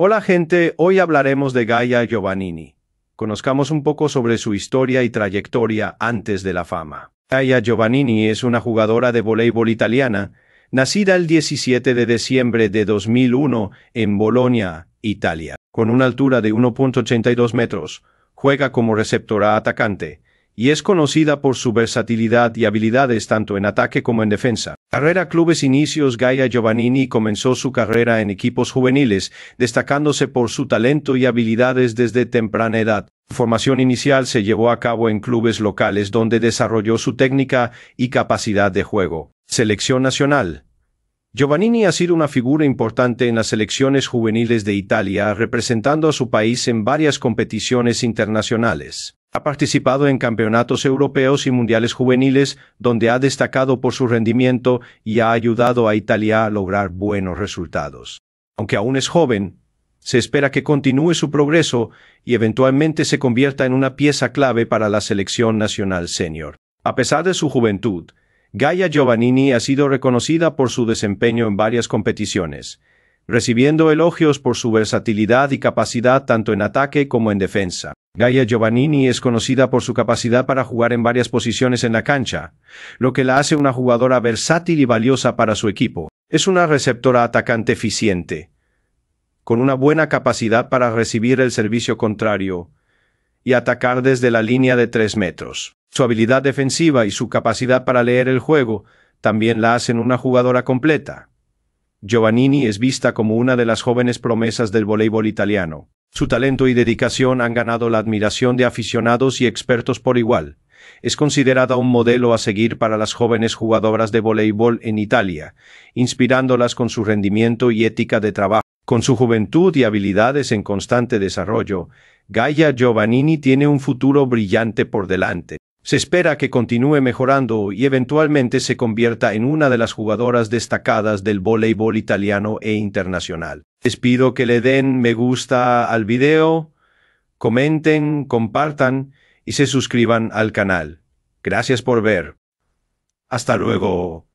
Hola gente, hoy hablaremos de Gaia Giovannini. Conozcamos un poco sobre su historia y trayectoria antes de la fama. Gaia Giovannini es una jugadora de voleibol italiana, nacida el 17 de diciembre de 2001 en Bolonia, Italia. Con una altura de 1.82 metros, juega como receptora atacante, y es conocida por su versatilidad y habilidades tanto en ataque como en defensa. Carrera Clubes Inicios Gaia Giovannini comenzó su carrera en equipos juveniles, destacándose por su talento y habilidades desde temprana edad. formación inicial se llevó a cabo en clubes locales donde desarrolló su técnica y capacidad de juego. Selección Nacional Giovannini ha sido una figura importante en las selecciones juveniles de Italia, representando a su país en varias competiciones internacionales. Ha participado en campeonatos europeos y mundiales juveniles, donde ha destacado por su rendimiento y ha ayudado a Italia a lograr buenos resultados. Aunque aún es joven, se espera que continúe su progreso y eventualmente se convierta en una pieza clave para la selección nacional senior. A pesar de su juventud, Gaia Giovannini ha sido reconocida por su desempeño en varias competiciones, recibiendo elogios por su versatilidad y capacidad tanto en ataque como en defensa. Gaia Giovannini es conocida por su capacidad para jugar en varias posiciones en la cancha, lo que la hace una jugadora versátil y valiosa para su equipo. Es una receptora atacante eficiente, con una buena capacidad para recibir el servicio contrario y atacar desde la línea de 3 metros. Su habilidad defensiva y su capacidad para leer el juego también la hacen una jugadora completa. Giovannini es vista como una de las jóvenes promesas del voleibol italiano. Su talento y dedicación han ganado la admiración de aficionados y expertos por igual. Es considerada un modelo a seguir para las jóvenes jugadoras de voleibol en Italia, inspirándolas con su rendimiento y ética de trabajo. Con su juventud y habilidades en constante desarrollo, Gaia Giovannini tiene un futuro brillante por delante. Se espera que continúe mejorando y eventualmente se convierta en una de las jugadoras destacadas del voleibol italiano e internacional. Les pido que le den me gusta al video, comenten, compartan y se suscriban al canal. Gracias por ver. Hasta luego.